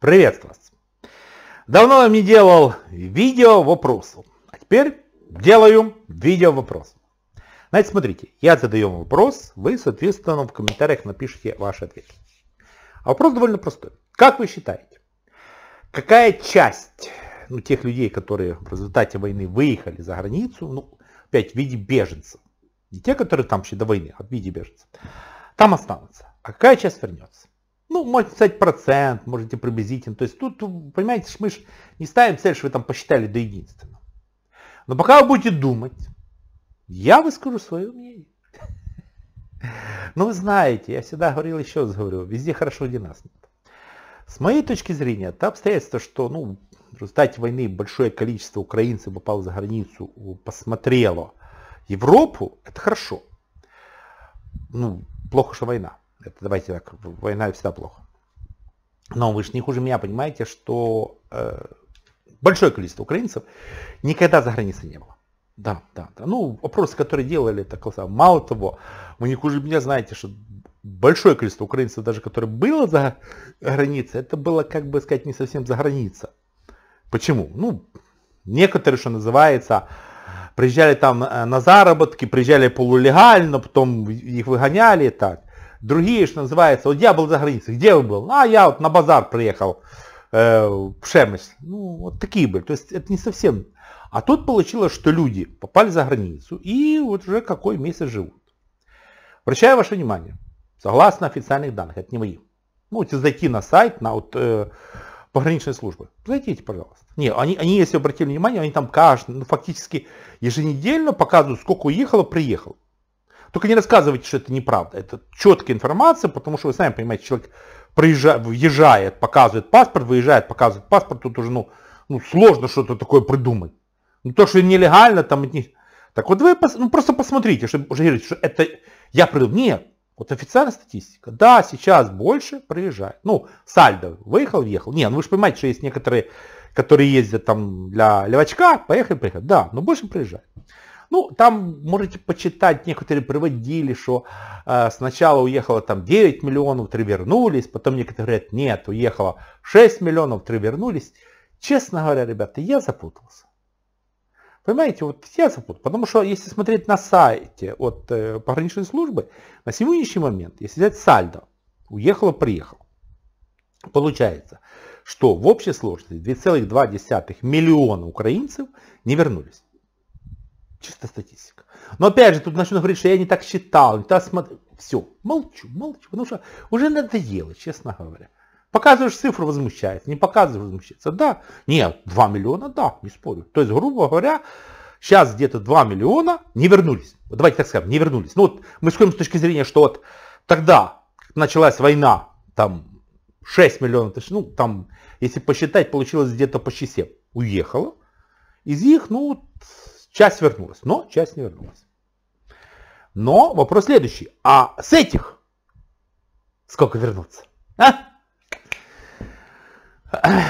Привет вас! Давно я не делал видео вопросов, а теперь делаю видео вопрос. Значит, смотрите, я задаю вам вопрос, вы, соответственно, в комментариях напишите ваш ответ. А вопрос довольно простой. Как вы считаете, какая часть ну, тех людей, которые в результате войны выехали за границу, ну, опять в виде беженцев, не те, которые там еще до войны, а в виде беженцев, там останутся, а какая часть вернется? Ну, можете сказать процент, можете приблизительно. То есть тут, понимаете, мы же не ставим цель, что вы там посчитали до единственного. Но пока вы будете думать, я выскажу свое мнение. Ну, вы знаете, я всегда говорил, еще раз говорю, везде хорошо, где нас нет. С моей точки зрения, то обстоятельство, что ну, в результате войны большое количество украинцев попало за границу, посмотрело Европу, это хорошо. Ну, плохо, что война это, давайте так, война всегда плохо. Но вы же не хуже меня понимаете, что э, большое количество украинцев никогда за границей не было. Да, да, да. Ну, вопросы, которые делали, так классно. Мало того, вы не хуже меня знаете, что большое количество украинцев, даже которые было за границей, это было, как бы сказать, не совсем за граница. Почему? Ну, некоторые, что называется, приезжали там э, на заработки, приезжали полулегально, потом их выгоняли и так. Другие, что называется, вот я был за границей, где вы был? А я вот на базар приехал э, в Шемес. Ну, вот такие были. То есть это не совсем. А тут получилось, что люди попали за границу и вот уже какой месяц живут. Обращаю ваше внимание, согласно официальных данных, это не мои. Можете ну, зайти на сайт, на вот, э, пограничной службы. Зайдите, пожалуйста. Не, они, они, если обратили внимание, они там каждый, ну, фактически еженедельно показывают, сколько уехало, приехало. Только не рассказывайте, что это неправда. Это четкая информация, потому что вы сами понимаете, человек проезжает, въезжает, показывает паспорт, выезжает, показывает паспорт, тут уже ну, ну, сложно что-то такое придумать. Ну то, что нелегально, там не Так вот вы пос... ну, просто посмотрите, чтобы уже говорить, что это я придумал. Нет, вот официальная статистика. Да, сейчас больше проезжает. Ну, сальдо выехал, въехал. Не, ну вы же понимаете, что есть некоторые, которые ездят там для левачка, поехали, приехали. Да, но больше проезжает. Ну, там можете почитать, некоторые приводили, что э, сначала уехало там 9 миллионов, 3 вернулись, потом некоторые говорят, нет, уехало 6 миллионов, 3 вернулись. Честно говоря, ребята, я запутался. Понимаете, вот я запутался, потому что если смотреть на сайте от э, пограничной службы, на сегодняшний момент, если взять сальдо, уехало-приехало, получается, что в общей сложности 2,2 миллиона украинцев не вернулись. Чисто статистика. Но опять же, тут начну говорить, что я не так считал, не так смотрел. Все, молчу, молчу, потому что уже надоело, честно говоря. Показываешь цифру, возмущается, не показываешь, возмущается. Да, нет, 2 миллиона, да, не спорю. То есть, грубо говоря, сейчас где-то 2 миллиона не вернулись. Вот давайте так скажем, не вернулись. Ну вот мы скажем с точки зрения, что вот тогда началась война, там 6 миллионов, то есть, ну там, если посчитать, получилось где-то почти 7. Уехало. Из них, ну, Часть вернулась, но часть не вернулась. Но вопрос следующий. А с этих сколько вернуться? А?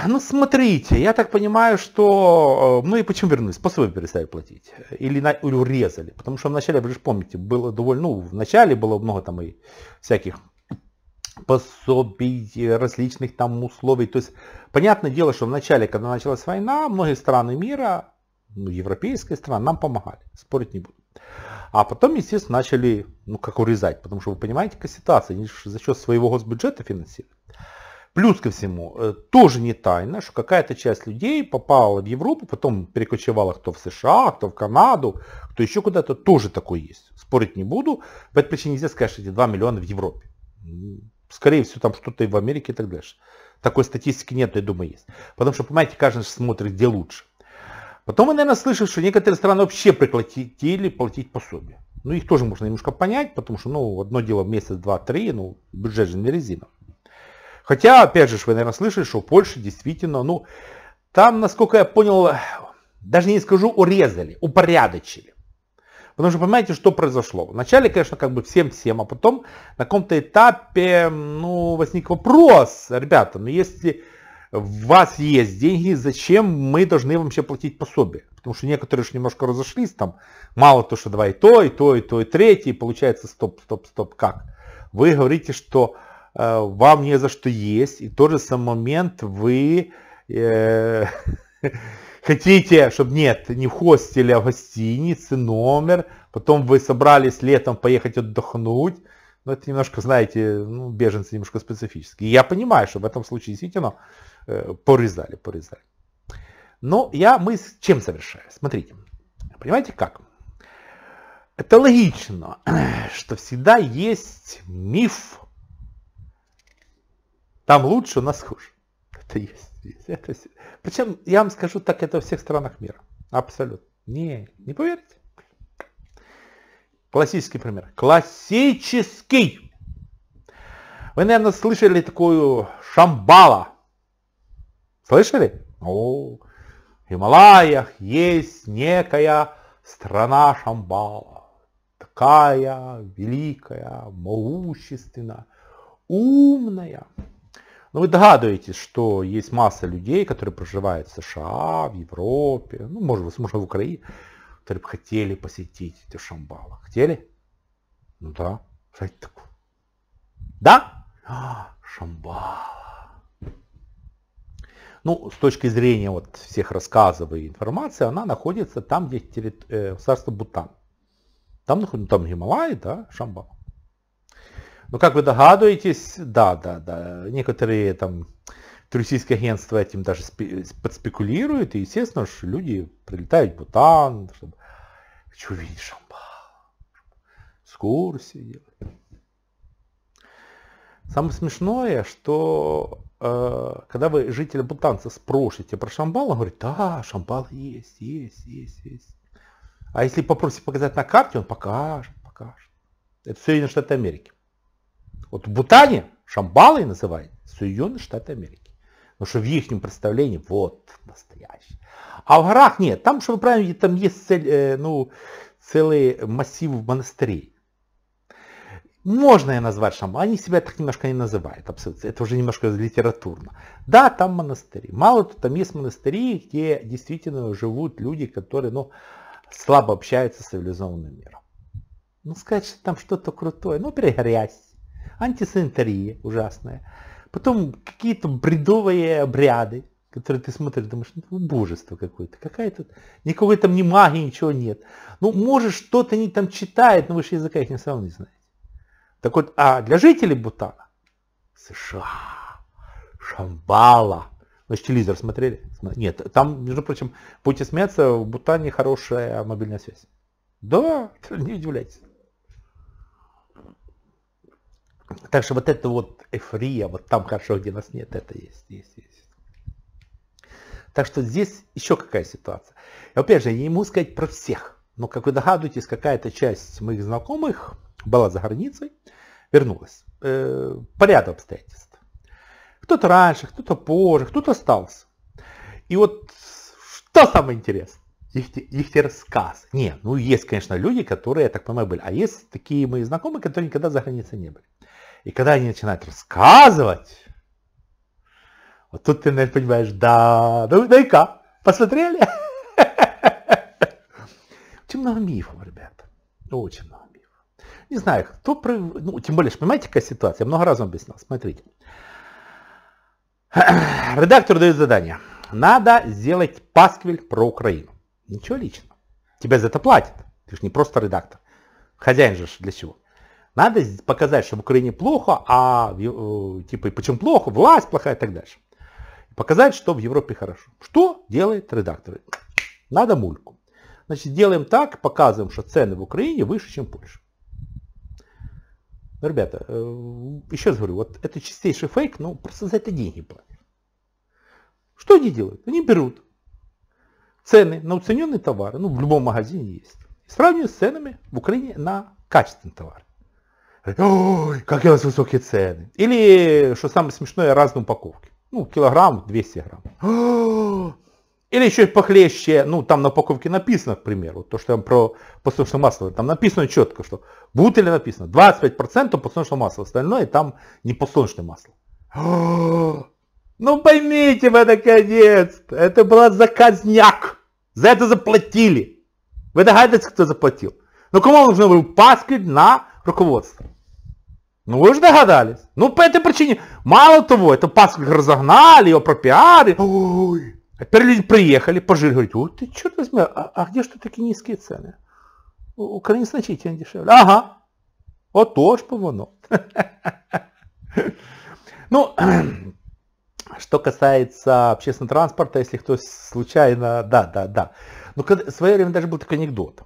Ну, смотрите, я так понимаю, что... Э, ну и почему вернулись? Способы перестали платить. Или, на... или урезали. Потому что вначале, вы же помните, было довольно... Ну, вначале было много там и всяких пособий, различных там условий. То есть, понятное дело, что вначале, когда началась война, многие страны мира ну, европейская страна, нам помогали, спорить не буду. А потом, естественно, начали, ну, как урезать, потому что вы понимаете, какая ситуация, они за счет своего госбюджета финансируют. Плюс ко всему, э, тоже не тайна, что какая-то часть людей попала в Европу, потом перекочевала кто в США, кто в Канаду, кто еще куда-то, тоже такое есть. Спорить не буду, по этой причине нельзя сказать, что эти 2 миллиона в Европе. Скорее всего, там что-то и в Америке и так дальше. Такой статистики нет, я думаю, есть. Потому что, понимаете, каждый смотрит, где лучше. Потом вы, наверное, слышали, что некоторые страны вообще прекратили платить пособие. Ну, их тоже можно немножко понять, потому что, ну, одно дело в месяц, два, три, ну, бюджет же не резина. Хотя, опять же, вы, наверное, слышали, что Польша действительно, ну, там, насколько я понял, даже не скажу, урезали, упорядочили. Потому что понимаете, что произошло? Вначале, конечно, как бы всем-всем, а потом на каком-то этапе, ну, возник вопрос, ребята, ну, если у вас есть деньги, зачем мы должны вам еще платить пособие? Потому что некоторые же немножко разошлись, там мало то, что давай то, и то, и то, и третье, и получается стоп, стоп, стоп, как? Вы говорите, что э, вам не за что есть, и в тот же самый момент вы э, хотите, чтобы нет, не в хостеле, а в гостинице, номер, потом вы собрались летом поехать отдохнуть, но ну, это немножко, знаете, ну, беженцы немножко специфические. И я понимаю, что в этом случае действительно Э, порезали, порезали. Но я, мы с чем завершаю? Смотрите, понимаете как? Это логично, что всегда есть миф. Там лучше, у нас хуже. Это есть. есть это... Причем, я вам скажу, так это во всех странах мира. Абсолютно. Не, не поверите. Классический пример. Классический! Вы, наверное, слышали такую шамбала. Слышали? О, ну, в Гималаях есть некая страна Шамбала, такая великая, могущественная, умная. Но ну, вы догадываетесь, что есть масса людей, которые проживают в США, в Европе, ну, может, возможно, в Украине, которые бы хотели посетить эту Шамбалу. Хотели? Ну да. Кстати, такое. Да? А, Шамбала ну, с точки зрения вот всех рассказов и информации, она находится там, где террит... э, царство Бутан. Там находится, ну, там Гималай, да, Шамбал. Но ну, как вы догадываетесь, да, да, да, некоторые там туристические агентства этим даже спе- подспекулируют, и, естественно, что люди прилетают в Бутан, чтобы хочу увидеть Шамбал, экскурсии делать. Самое смешное, что Э, когда вы жителя Бутанца спросите про Шамбал, он говорит, да, Шамбал есть, есть, есть, есть. А если попросите показать на карте, он покажет, покажет. Это Соединенные Штаты Америки. Вот в Бутане Шамбалы называют Соединенные Штаты Америки. Потому что в их представлении вот настоящий. А в горах нет. Там, что вы правильно, видите, там есть цель, э, ну, целый массив монастырей можно я назвать шаман, они себя так немножко не называют, абсолютно, это уже немножко литературно. Да, там монастыри. Мало того, там есть монастыри, где действительно живут люди, которые ну, слабо общаются с цивилизованным миром. Ну, сказать, что там что-то крутое, ну, пригрязь, антисанитария ужасная. Потом какие-то бредовые обряды, которые ты смотришь, думаешь, ну, божество какое-то, какая-то, никакой там ни магии, ничего нет. Ну, может, что-то они там читают, но выше языка их не сам не знаю. Так вот, а для жителей Бутана, США, Шамбала, значит, телевизор смотрели? Нет, там, между прочим, будете смеяться, в Бутане хорошая мобильная связь. Да, не удивляйтесь. Так что вот это вот эфрия, вот там хорошо, где нас нет, это есть, есть, есть. Так что здесь еще какая ситуация. И Опять же, я не могу сказать про всех, но как вы догадываетесь, какая-то часть моих знакомых, была за границей, вернулась. Э, По ряду обстоятельств. Кто-то раньше, кто-то позже, кто-то остался. И вот что самое интересное? Их, их рассказ. Не, ну есть, конечно, люди, которые, я так понимаю, были. А есть такие мои знакомые, которые никогда за границей не были. И когда они начинают рассказывать, вот тут ты, наверное, понимаешь, да, ну, ну и как? Посмотрели? Очень много мифов, ребята. Очень много. Не знаю, кто... Ну, тем более, понимаете, какая ситуация? Я много раз вам объяснял. Смотрите. Редактор дает задание. Надо сделать пасквиль про Украину. Ничего личного. тебе за это платят. Ты же не просто редактор. Хозяин же для чего? Надо показать, что в Украине плохо, а э, типа и почему плохо, власть плохая и так дальше. Показать, что в Европе хорошо. Что делает редактор? Надо мульку. Значит, делаем так, показываем, что цены в Украине выше, чем в Польше. Но, ребята, э, еще раз говорю, вот это чистейший фейк, но ну, просто за это деньги платят. Что они делают? Они берут цены на уцененные товары, ну в любом магазине есть, и сравнивают с ценами в Украине на качественный товар. Ой, как у вас высокие цены. Или, что самое смешное, разные упаковки. Ну, килограмм, 200 грамм. Или еще похлеще, ну там на упаковке написано, к примеру, то, что я вам про подсолнечное масло, там написано четко, что в бутыле написано 25% подсолнечного масла, остальное там не подсолнечное масло. Ну поймите вы наконец, это был заказняк, за это заплатили. Вы догадываетесь, кто заплатил? Ну кому нужно был паскать на руководство? Ну вы же догадались. Ну по этой причине, мало того, это пасквиль разогнали, его пропиарили. Ой, а теперь люди приехали, пожили, говорят, вот ты черт возьми, а, а где что такие низкие цены? Украине значительно дешевле. Ага, вот тоже по воно. Ну, что касается общественного транспорта, если кто случайно, да, да, да. Ну, в свое время даже был такой анекдот.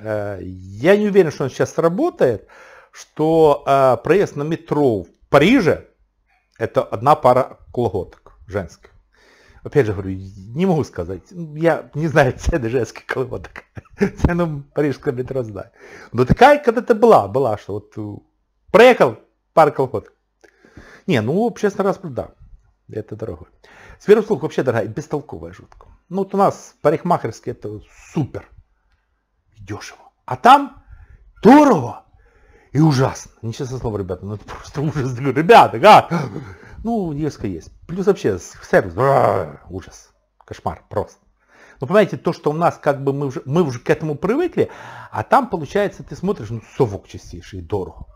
Я не уверен, что он сейчас работает, что проезд на метро в Париже это одна пара колготок женских опять же говорю, не могу сказать. Я не знаю цены женских колготок. Цену парижского метро знаю. Но такая когда-то была, была, что вот э, проехал пар колготок. Не, ну, общественный транспорт да. Это дорого. Сверхслух вообще дорогая, бестолковая жутко. Ну, вот у нас парикмахерский это супер. Дешево. А там дорого и ужасно. Нечестное слово, ребята, ну это просто ужас. Ребята, как? Ну, USK есть. Плюс вообще сервис, ужас, кошмар просто. Ну, понимаете, то, что у нас, как бы мы уже, мы уже к этому привыкли, а там, получается, ты смотришь, ну, совок чистейший, дорого.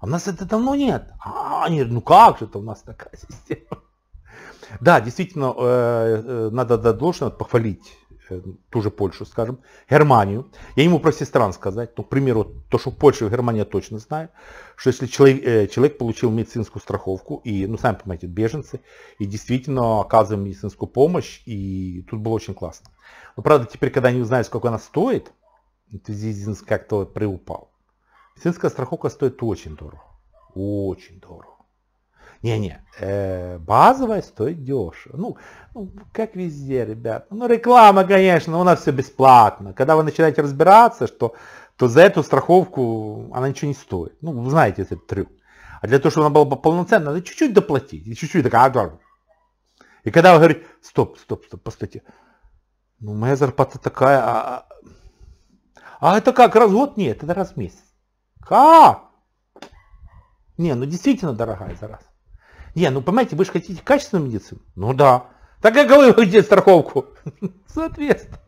А у нас это давно нет. А, нет, ну как же это у нас такая система? Да, действительно, э, э, надо должно похвалить Э, ту же Польшу, скажем, Германию. Я не могу про сестран сказать, но, к примеру, то, что Польша и Германия точно знаю, что если человек, э, человек получил медицинскую страховку, и, ну, сами понимаете, беженцы, и действительно оказываем медицинскую помощь, и тут было очень классно. Но, правда, теперь, когда они узнают, сколько она стоит, это как-то приупал. Медицинская страховка стоит очень дорого. Очень дорого. Не-не, э, базовая стоит дешево. Ну, ну, как везде, ребят. Ну, реклама, конечно, у нас все бесплатно. Когда вы начинаете разбираться, что, то за эту страховку она ничего не стоит. Ну, вы знаете этот трюк. А для того, чтобы она была бы полноценна, надо чуть-чуть доплатить. И чуть-чуть такая... И когда вы говорите, стоп, стоп, стоп, постойте. Ну, моя зарплата такая, а, а, а это как, раз в год? Нет, это раз в месяц. Как? Не, ну действительно дорогая за раз. Не, ну понимаете, вы же хотите качественную медицину? Ну да. Так я говорю, где страховку? Соответственно.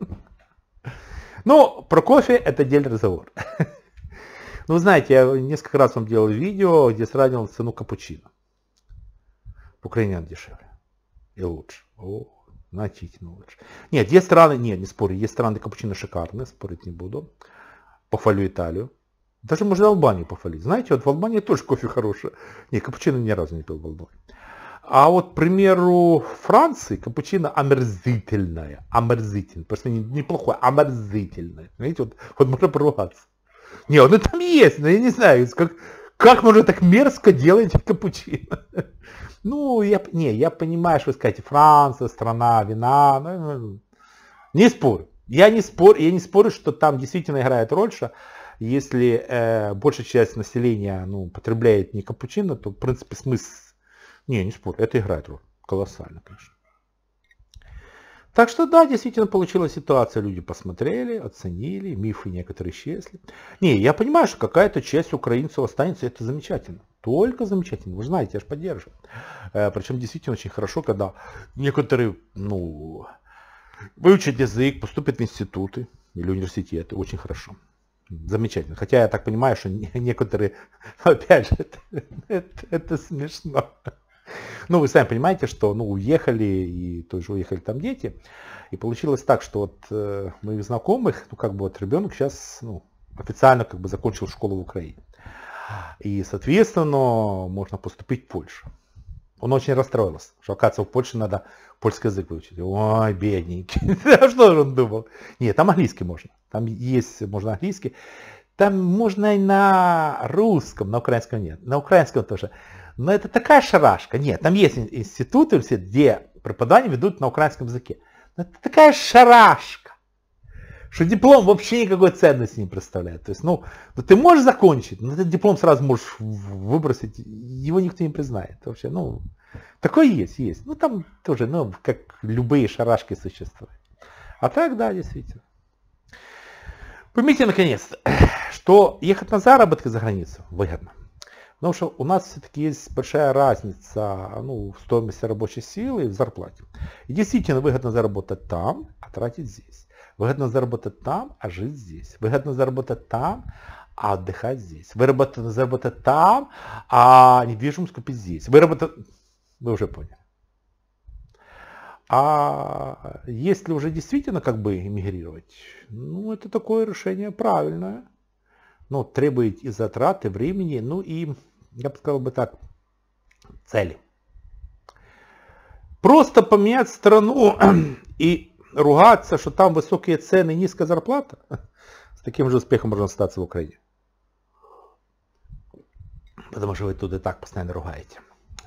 Ну, про кофе это отдельный разговор. Ну, знаете, я несколько раз вам делал видео, где сравнивал цену капучино. В Украине он дешевле. И лучше. О, значительно лучше. Нет, есть страны, нет, не спорю, есть страны капучино шикарные, спорить не буду. Похвалю Италию. Даже можно Албанию похвалить. Знаете, вот в Албании тоже кофе хороший, Не, капучино ни разу не пил в Албании. А вот, к примеру, Франции капучино омерзительное. Омерзительное. Просто неплохое, а омерзительное. Видите, вот, вот можно поругаться. Не, оно ну там есть, но я не знаю, как, как можно так мерзко делать капучино. Ну, я, не, я понимаю, что вы скажете, Франция, страна, вина. Ну, ну, ну. не спорю. Я не спорю, я не спорю, что там действительно играет роль, что если э, большая часть населения ну, потребляет не капучино, то в принципе смысл... Не, не спорю, это играет роль. Колоссально, конечно. Так что да, действительно получилась ситуация. Люди посмотрели, оценили, мифы некоторые исчезли. Не, я понимаю, что какая-то часть украинцев останется, это замечательно. Только замечательно. Вы знаете, я же поддерживаю. Э, Причем действительно очень хорошо, когда некоторые, ну, выучат язык, поступят в институты или университеты. Очень хорошо. Замечательно. Хотя я так понимаю, что некоторые, опять же, это, это, это смешно. Ну, вы сами понимаете, что ну, уехали, и тоже уехали там дети. И получилось так, что вот э, моих знакомых, ну, как бы вот ребенок сейчас ну, официально как бы закончил школу в Украине. И, соответственно, можно поступить в Польшу. Он очень расстроился, что оказывается в Польше надо польский язык выучить. Ой, бедненький. А что же он думал? Нет, там английский можно. Там есть, можно английский. Там можно и на русском, на украинском нет. На украинском тоже. Но это такая шарашка. Нет, там есть институты, где преподавание ведут на украинском языке. Но это такая шарашка что диплом вообще никакой ценности не представляет. То есть, ну, ты можешь закончить, но этот диплом сразу можешь выбросить, его никто не признает вообще. Ну, такое есть, есть. Ну, там тоже, ну, как любые шарашки существуют. А так, да, действительно. Поймите, наконец, что ехать на заработки за границу выгодно. Потому что у нас все-таки есть большая разница ну, в стоимости рабочей силы и в зарплате. И действительно выгодно заработать там, а тратить здесь. Выгодно заработать там, а жить здесь. Выгодно заработать там, а отдыхать здесь. Выработать, заработать там, а недвижимость купить здесь. Выработать... Вы уже поняли. А если уже действительно как бы эмигрировать, ну это такое решение правильное. но требует и затраты, времени, ну и, я бы сказал бы так, цели. Просто поменять страну и ругаться, что там высокие цены низкая зарплата, с таким же успехом можно остаться в Украине. Потому что вы тут и так постоянно ругаете.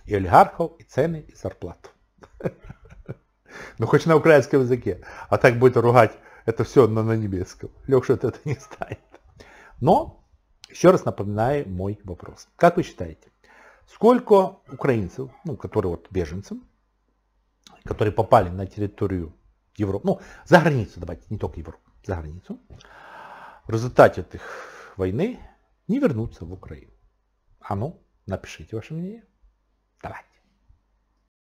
И олигархов, и цены, и зарплату. Ну, хоть на украинском языке. А так будет ругать это все на, на немецком. Леша это не станет. Но, еще раз напоминаю мой вопрос. Как вы считаете, сколько украинцев, ну, которые вот беженцы, которые попали на территорию Европу, ну, за границу, давайте, не только Европу, за границу, в результате этой войны не вернуться в Украину. А ну, напишите ваше мнение. Давайте.